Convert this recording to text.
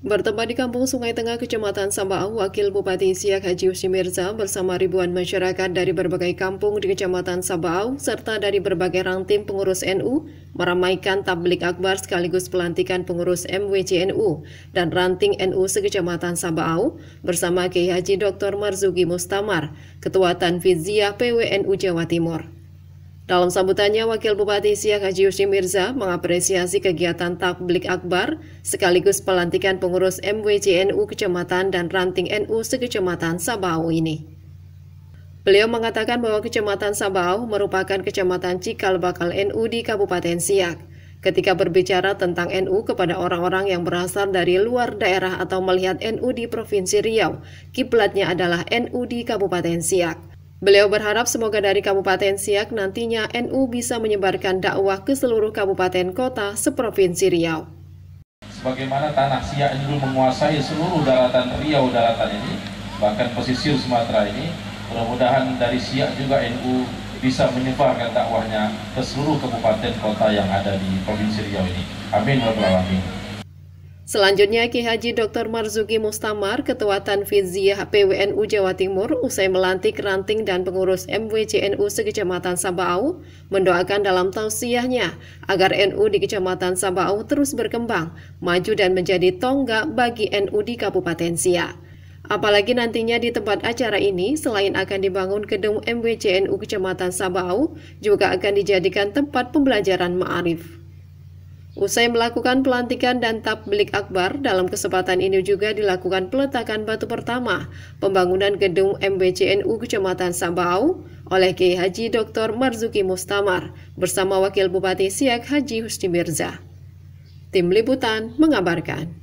Bertempat di Kampung Sungai Tengah, Kecamatan Sambau, Wakil Bupati Siak Haji Usi Mirza bersama ribuan masyarakat dari berbagai kampung di Kecamatan Sabau serta dari berbagai ranting pengurus NU meramaikan tablik akbar sekaligus pelantikan pengurus MWJNU dan ranting NU sekecamatan Sabau bersama Kiai Haji Dr. Marzuki Mustamar, Ketua Tanfizia PWNU Jawa Timur. Dalam sambutannya, Wakil Bupati Siak Haji Yusri Mirza mengapresiasi kegiatan tablik akbar sekaligus pelantikan pengurus MWJNU Kecamatan dan Ranting NU sekecamatan Sabau ini. Beliau mengatakan bahwa Kecamatan Sabau merupakan Kecamatan Cikal Bakal NU di Kabupaten Siak. Ketika berbicara tentang NU kepada orang-orang yang berasal dari luar daerah atau melihat NU di Provinsi Riau, kiblatnya adalah NU di Kabupaten Siak. Beliau berharap semoga dari Kabupaten Siak nantinya NU bisa menyebarkan dakwah ke seluruh kabupaten kota seprovinsi Riau. Sebagaimana tanah Siak dulu menguasai seluruh daratan Riau daratan ini, bahkan pesisir Sumatera ini, mudah-mudahan dari Siak juga NU bisa menyebarkan dakwahnya ke seluruh kabupaten kota yang ada di Provinsi Riau ini. Amin. Wabarakatuh. Selanjutnya, Ki Haji Dr. Marzuki Mustamar, Ketua Tanfiziah PWNU Jawa Timur, usai melantik ranting dan pengurus MWJNU sekecamatan Sabau, mendoakan dalam tausiahnya agar NU di kecamatan Sabau terus berkembang, maju dan menjadi tonggak bagi NU di Kabupaten Sia. Apalagi nantinya di tempat acara ini, selain akan dibangun gedung MWCNU Kecamatan Sabau, juga akan dijadikan tempat pembelajaran ma'arif. Usai melakukan pelantikan dan tablik akbar, dalam kesempatan ini juga dilakukan peletakan batu pertama pembangunan gedung MBCNU Kecamatan Sambau oleh Kiai Haji Dr. Marzuki Mustamar bersama Wakil Bupati Siak Haji Husni Mirza. Tim Liputan mengabarkan.